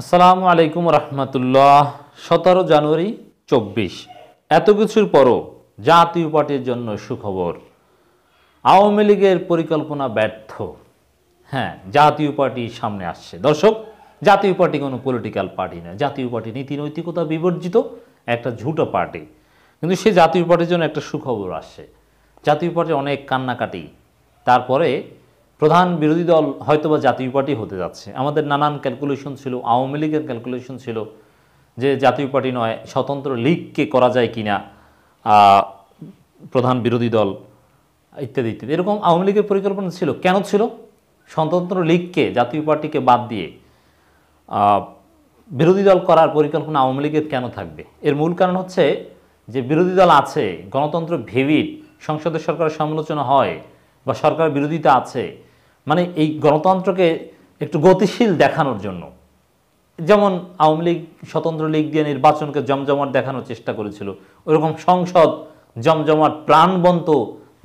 আসসালামু আলাইকুম রহমতুল্লাহ সতেরো জানুয়ারি চব্বিশ এত কিছুর পরও জাতীয় পার্টির জন্য সুখবর আওয়ামী লীগের পরিকল্পনা ব্যর্থ হ্যাঁ জাতীয় পার্টি সামনে আসছে দর্শক জাতীয় পার্টি কোনো পলিটিক্যাল পার্টি না জাতীয় পার্টি নীতি নৈতিকতা বিবর্জিত একটা ঝুটো পার্টি কিন্তু সে জাতীয় পার্টির জন্য একটা সুখবর আসছে জাতীয় পার্টি অনেক কান্নাকাটি তারপরে প্রধান বিরোধী দল হয়তোবা জাতীয় পার্টি হতে যাচ্ছে আমাদের নানান ক্যালকুলেশন ছিল আওয়ামী লীগের ক্যালকুলেশন ছিল যে জাতীয় পার্টি নয় স্বতন্ত্র লীগকে করা যায় কি না প্রধান বিরোধী দল ইত্যাদি ইত্যাদি এরকম আওয়ামী লীগের পরিকল্পনা ছিল কেন ছিল স্বতন্ত্র লীগকে জাতীয় পার্টিকে বাদ দিয়ে বিরোধী দল করার পরিকল্পনা আওয়ামী লীগের কেন থাকবে এর মূল কারণ হচ্ছে যে বিরোধী দল আছে গণতন্ত্র ভেবিট সংসদের সরকারের সমালোচনা হয় বা সরকার বিরোধিতা আছে মানে এই গণতন্ত্রকে একটু গতিশীল দেখানোর জন্য যেমন আওয়ামী লীগ স্বতন্ত্র লীগ দিয়ে নির্বাচনকে জমজমাট দেখানোর চেষ্টা করেছিল ওরকম সংসদ জমজমাট প্রাণবন্ত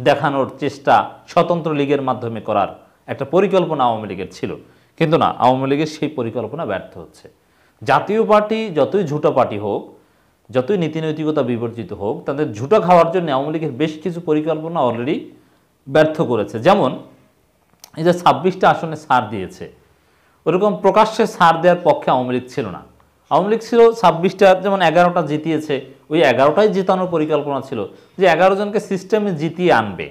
দেখানোর চেষ্টা স্বতন্ত্র লীগের মাধ্যমে করার একটা পরিকল্পনা আওয়ামী লীগের ছিল কিন্তু না আওয়ামী লীগের সেই পরিকল্পনা ব্যর্থ হচ্ছে জাতীয় পার্টি যতই ঝুটো পার্টি হোক যতই নীতিনৈতিকতা বিবর্জিত হোক তাদের ঝুটো খাওয়ার জন্য আওয়ামী লীগের বেশ কিছু পরিকল্পনা অলরেডি ব্যর্থ করেছে যেমন এই যে ছাব্বিশটা আসনে সার দিয়েছে ওরকম প্রকাশ্যে সার দেওয়ার পক্ষে আওয়ামী লীগ ছিল না আওয়ামী লীগ ছিল ছাব্বিশটা যেমন এগারোটা জিতিয়েছে ওই এগারোটাই জেতানোর পরিকল্পনা ছিল যে এগারো জনকে সিস্টেমে জিতিয়ে আনবে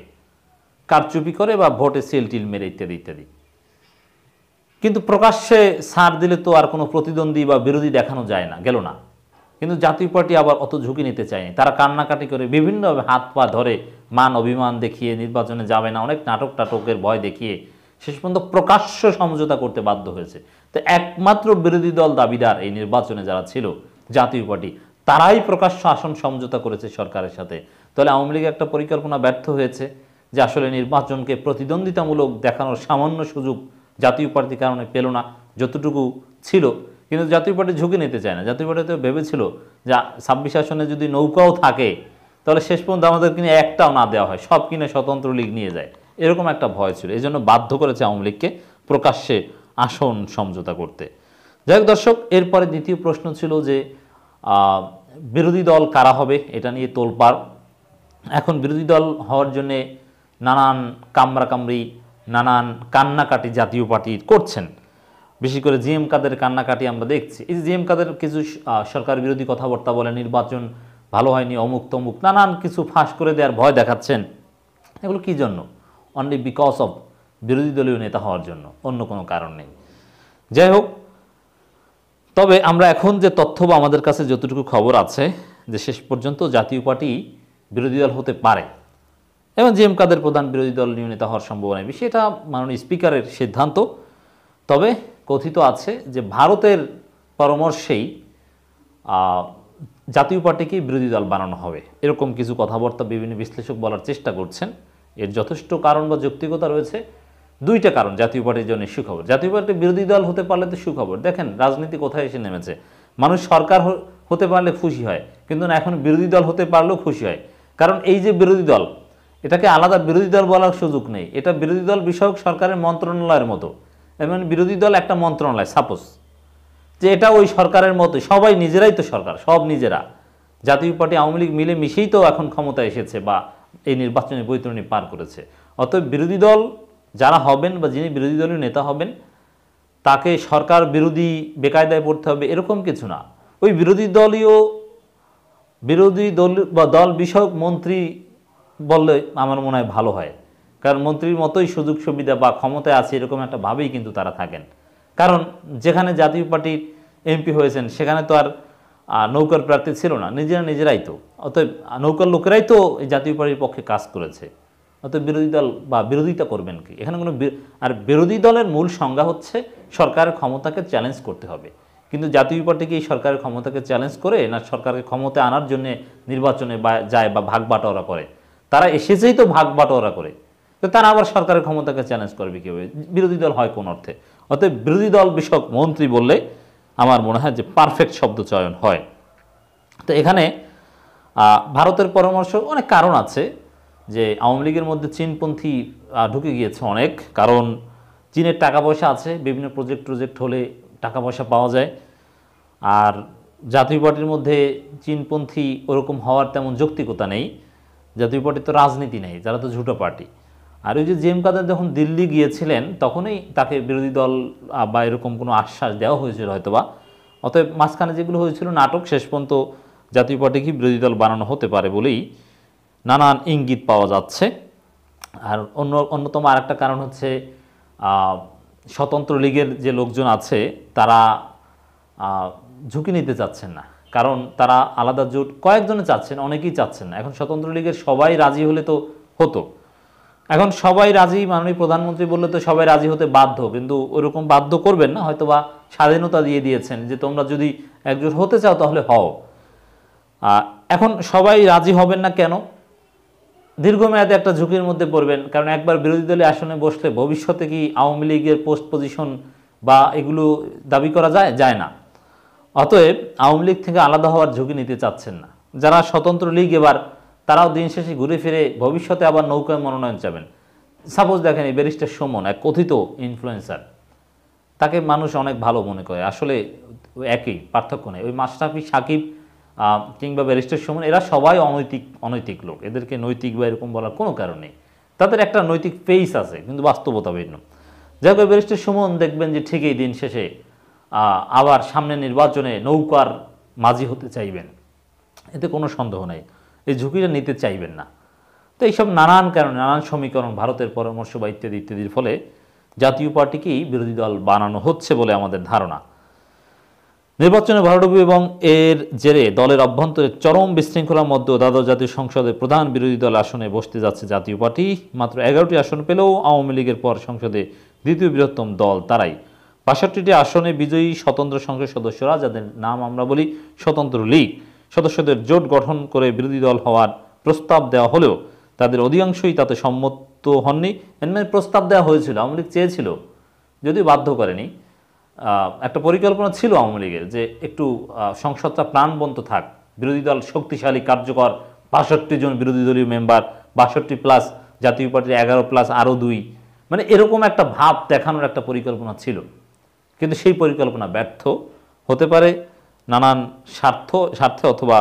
কারচুপি করে বা ভোটে সিল টিল মেরে ইত্যাদি ইত্যাদি কিন্তু প্রকাশ্যে সার দিলে তো আর কোনো প্রতিদ্বন্দ্বী বা বিরোধী দেখানো যায় না গেল না কিন্তু জাতীয় পার্টি আবার অত ঝুঁকি নিতে চায়নি তারা কান্নাকাটি করে বিভিন্নভাবে হাত পা ধরে মান অভিমান দেখিয়ে নির্বাচনে যাবে না অনেক নাটক টাটকের ভয় দেখিয়ে শেষ পর্যন্ত প্রকাশ্য সমঝোতা করতে বাধ্য হয়েছে তো একমাত্র বিরোধী দল দাবিদার এই নির্বাচনে যারা ছিল জাতীয় পার্টি তারাই প্রকাশ্য আসন সমঝোতা করেছে সরকারের সাথে তাহলে আওয়ামী লীগের একটা পরিকল্পনা ব্যর্থ হয়েছে যে আসলে নির্বাচনকে প্রতিদ্বন্দ্বিতামূলক দেখানোর সামান্য সুযোগ জাতীয় পার্টির কারণে পেল না যতটুকু ছিল কিন্তু জাতীয় পার্টি ঝুঁকি নিতে চায় না জাতীয় পার্টি তো ভেবেছিল যে ছাব্বিশ আসনে যদি নৌকাও থাকে তাহলে শেষ পর্যন্ত আমাদের কিনে একটাও না দেওয়া হয় সব কিনে স্বতন্ত্র লীগ নিয়ে যায় এরকম একটা ভয় ছিল এই জন্য বাধ্য করেছে আওয়ামী লীগকে প্রকাশ্যে আসন সমঝোতা করতে যাই হোক দর্শক এরপরে দ্বিতীয় প্রশ্ন ছিল যে বিরোধী দল কারা হবে এটা নিয়ে তোলপাড় এখন বিরোধী দল হওয়ার জন্যে নানান কামড়াকামড়ি নানান কান্নাকাটি জাতীয় পার্টি করছেন বিশেষ করে জিএম কাদের কান্নাকাটি আমরা দেখছি এই জিএম কাদের কিছু সরকার বিরোধী কথাবার্তা বলে নির্বাচন ভালো হয়নি অমুক তমুক নানান কিছু ফাঁস করে দেওয়ার ভয় দেখাচ্ছেন এগুলো কী জন্য অনলি বিকজ অফ বিরোধী দলীয় নেতা হওয়ার জন্য অন্য কোনো কারণ নেই যাই হোক তবে আমরা এখন যে তথ্য বা আমাদের কাছে যতটুকু খবর আছে যে শেষ পর্যন্ত জাতীয় পার্টি বিরোধী দল হতে পারে এবং জে এম কাদের প্রধান বিরোধী দল নেতা হওয়ার সম্ভাবনা বেশি এটা মাননীয় স্পিকারের সিদ্ধান্ত তবে কথিত আছে যে ভারতের পরামর্শেই জাতীয় পার্টিকে বিরোধী দল বানানো হবে এরকম কিছু কথাবার্তা বিভিন্ন বিশ্লেষক বলার চেষ্টা করছেন এর যথেষ্ট কারণ বা যৌক্তিকতা রয়েছে দুইটা কারণ জাতীয় পার্টির জন্য সুখবর জাতীয় পার্টি বিরোধী দল হতে পারলে তো সুখবর দেখেন রাজনীতি কোথায় এসে নেমেছে মানুষ সরকার হতে পারলে খুশি হয় কিন্তু না এখন বিরোধী দল হতে পারলেও খুশি হয় কারণ এই যে বিরোধী দল এটাকে আলাদা বিরোধী দল বলার সুযোগ নেই এটা বিরোধী দল বিষয়ক সরকারের মন্ত্রণালয়ের মতো এবং বিরোধী দল একটা মন্ত্রণালয় সাপোজ যে এটা ওই সরকারের মতো সবাই নিজেরাই তো সরকার সব নিজেরা জাতীয় পার্টি আওয়ামী লীগ মিলে মিশেই তো এখন ক্ষমতা এসেছে বা এই নির্বাচনে বৈতরণী পার করেছে অতএব বিরোধী দল যারা হবেন বা যিনি বিরোধী দলের নেতা হবেন তাকে সরকার বিরোধী বেকায়দায় পড়তে হবে এরকম কিছু না ওই বিরোধী দলীয় বিরোধী দল বা দল বিষয়ক মন্ত্রী বললে আমার মনে হয় ভালো হয় কারণ মন্ত্রীর মতোই সুযোগ সুবিধা বা ক্ষমতায় আছে এরকম একটা ভাবেই কিন্তু তারা থাকেন কারণ যেখানে জাতীয় পার্টির এমপি হয়েছেন সেখানে তো আর নৌকার প্রার্থী ছিল না নিজেরা নিজেরাই তো অতএব নৌকার লোকেরাই তো এই জাতীয় পার্টির পক্ষে কাজ করেছে অতএব বিরোধী দল বা বিরোধিতা করবেন কি এখানে কোনো আর বিরোধী দলের মূল সংজ্ঞা হচ্ছে সরকারের ক্ষমতাকে চ্যালেঞ্জ করতে হবে কিন্তু জাতীয় পার্টি কি সরকারের ক্ষমতাকে চ্যালেঞ্জ করে না সরকারকে ক্ষমতা আনার জন্য নির্বাচনে যায় বা ভাগ বাটোয়ারা করে তারা এসেছেই তো ভাগ বাটোয়ারা করে তো তারা আবার সরকারের ক্ষমতাকে চ্যালেঞ্জ করবে কীভাবে বিরোধী দল হয় কোন অর্থে অতএব বিরোধী দল বিষয়ক মন্ত্রী বললে আমার মনে হয় যে পারফেক্ট শব্দ চয়ন হয় তো এখানে ভারতের পরামর্শ অনেক কারণ আছে যে আওয়ামী লীগের মধ্যে চীনপন্থী ঢুকে গিয়েছে অনেক কারণ চীনের টাকা পয়সা আছে বিভিন্ন প্রজেক্ট প্রজেক্ট হলে টাকা পয়সা পাওয়া যায় আর জাতীয় পার্টির মধ্যে চীনপন্থী ওরকম হওয়ার তেমন যৌক্তিকতা নেই জাতীয় পার্টির তো রাজনীতি নেই যারা তো ঝুটো পার্টি আর ওই যে জেম কাদার যখন দিল্লি গিয়েছিলেন তখনই তাকে বিরোধী দল বা এরকম কোনো আশ্বাস দেওয়া হয়েছিল হয়তোবা অতএব মাঝখানে যেগুলো হয়েছিল নাটক শেষ পর্যন্ত জাতীয় কি বিরোধী দল বানানো হতে পারে বলেই নানান ইঙ্গিত পাওয়া যাচ্ছে আর অন্য অন্যতম আরেকটা কারণ হচ্ছে স্বতন্ত্র লীগের যে লোকজন আছে তারা ঝুঁকি নিতে চাচ্ছেন না কারণ তারা আলাদা জোট কয়েকজনে চাচ্ছেন অনেকেই চাচ্ছেন না এখন স্বতন্ত্র লীগের সবাই রাজি হলে তো হতো এখন সবাই রাজি মাননীয় প্রধানমন্ত্রী বললে তো সবাই রাজি হতে বাধ্য কিন্তু ওরকম বাধ্য করবেন না হয়তো বা স্বাধীনতা দিয়ে দিয়েছেন যে তোমরা যদি একজোট হতে চাও তাহলে হও এখন সবাই রাজি হবেন না কেন দীর্ঘমেয়াদে একটা ঝুঁকির মধ্যে পড়বেন কারণ একবার বিরোধী দলে আসনে বসলে ভবিষ্যতে কি আওয়ামী লীগের পোস্ট পজিশন বা এগুলো দাবি করা যায় যায় না অতএব আওয়ামী লীগ থেকে আলাদা হওয়ার ঝুঁকি নিতে চাচ্ছেন না যারা স্বতন্ত্র লীগ এবার তারাও দিন শেষে ঘুরে ফিরে ভবিষ্যতে আবার নৌকায় মনোনয়ন চাবেন সাপোজ দেখেন এই ব্যারিস্টার সুমন এক কথিত ইনফ্লুয়েন্সার তাকে মানুষ অনেক ভালো মনে করে আসলে একই পার্থক্য নেই ওই মাস্টাফি সাকিব কিংবা ব্যারিস্টার সুমন এরা সবাই অনৈতিক অনৈতিক লোক এদেরকে নৈতিক বা এরকম বলার কোনো কারণ নেই তাদের একটা নৈতিক ফেইস আছে কিন্তু বাস্তবতা ভিন্ন যাই হোক ব্যারিস্টার সুমন দেখবেন যে ঠিকই দিন শেষে আবার সামনে নির্বাচনে নৌকার মাঝি হতে চাইবেন এতে কোনো সন্দেহ নেই এই ঝুঁকিটা নিতে চাইবেন না তো এইসব নানান কারণে নানান সমীকরণ ভারতের পরামর্শ বা ইত্যাদি ইত্যাদির ফলে জাতীয় পার্টিকেই বিরোধী দল বানানো হচ্ছে বলে আমাদের ধারণা নির্বাচনে ভারডুবি এবং এর জেরে দলের অভ্যন্তরে চরম বিশৃঙ্খলার মধ্যে দ্বাদশ জাতীয় সংসদে প্রধান বিরোধী দল আসনে বসতে যাচ্ছে জাতীয় পার্টি মাত্র এগারোটি আসন পেলেও আওয়ামী লীগের পর সংসদে দ্বিতীয় বৃহত্তম দল তারাই বাষট্টিটি আসনে বিজয়ী স্বতন্ত্র সংসদ সদস্যরা যাদের নাম আমরা বলি স্বতন্ত্র লীগ সদস্যদের জোট গঠন করে বিরোধী দল হওয়ার প্রস্তাব দেওয়া হলেও তাদের অধিকাংশই তাতে সম্মত হননি এনমের প্রস্তাব দেওয়া হয়েছিল আওয়ামী লীগ চেয়েছিল যদিও বাধ্য করেনি একটা পরিকল্পনা ছিল আওয়ামী লীগের যে একটু সংসদটা প্রাণবন্ত থাক বিরোধী দল শক্তিশালী কার্যকর বাষট্টি জন বিরোধী দলীয় মেম্বার বাষট্টি প্লাস জাতীয় পার্টির এগারো প্লাস আরও দুই মানে এরকম একটা ভাব দেখানোর একটা পরিকল্পনা ছিল কিন্তু সেই পরিকল্পনা ব্যর্থ হতে পারে নানান স্বার্থ স্বার্থে অথবা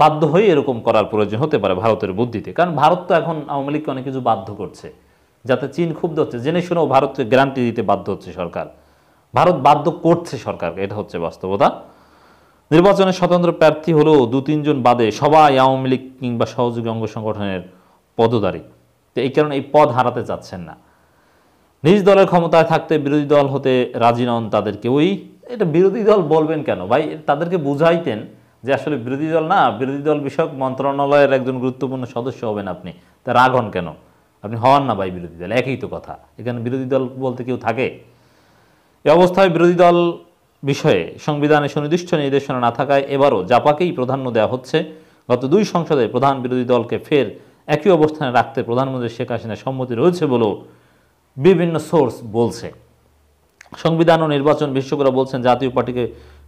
বাধ্য হয়ে এরকম করার প্রয়োজন হতে পারে ভারতের বুদ্ধিতে কারণ ভারত তো এখন আওয়ামী লীগকে অনেক কিছু বাধ্য করছে যাতে চীন ক্ষুব্ধ হচ্ছে জেনে শুনেও ভারতকে গ্যারান্টি দিতে বাধ্য হচ্ছে সরকার ভারত বাধ্য করছে সরকারকে এটা হচ্ছে বাস্তবতা নির্বাচনে স্বতন্ত্র প্রার্থী হলেও দু তিনজন বাদে সবাই আওয়ামী লীগ কিংবা সহযোগী অঙ্গ সংগঠনের পদদারী তো এই কারণে এই পদ হারাতে চাচ্ছেন না নিজ দলের ক্ষমতায় থাকতে বিরোধী দল হতে রাজি নন তাদেরকে ওই এটা বিরোধী দল বলবেন কেন ভাই তাদেরকে বুঝাইতেন যে আসলে বিরোধী দল না বিরোধী দল বিষয়ক মন্ত্রণালয়ের একজন গুরুত্বপূর্ণ সদস্য হবেন আপনি তা রাগ হন কেন আপনি হন না ভাই বিরোধী দল একই তো কথা এখানে বিরোধী দল বলতে কেউ থাকে এ অবস্থায় বিরোধী দল বিষয়ে সংবিধানে সুনির্দিষ্ট নির্দেশনা না থাকায় এবারও জাপাকেই প্রাধান্য দেওয়া হচ্ছে গত দুই সংসদে প্রধান বিরোধী দলকে ফের একই অবস্থানে রাখতে প্রধানমন্ত্রী শেখ হাসিনা সম্মতি রয়েছে বলেও বিভিন্ন সোর্স বলছে সংবিধান ও নির্বাচন বিশেষজ্ঞরা বলছেন জাতীয় পার্টিকে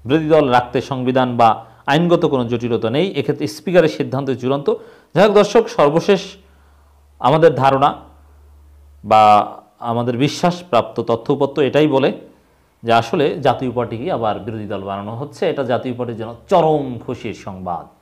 বিরোধী দল রাখতে সংবিধান বা আইনগত কোনো জটিলতা নেই এক্ষেত্রে স্পিকারের সিদ্ধান্ত চূড়ান্ত যাই হোক দর্শক সর্বশেষ আমাদের ধারণা বা আমাদের বিশ্বাসপ্রাপ্ত তথ্যপত্র এটাই বলে যে আসলে জাতীয় পার্টিকে আবার বিরোধী দল বানানো হচ্ছে এটা জাতীয় পার্টির জন্য চরম খুশির সংবাদ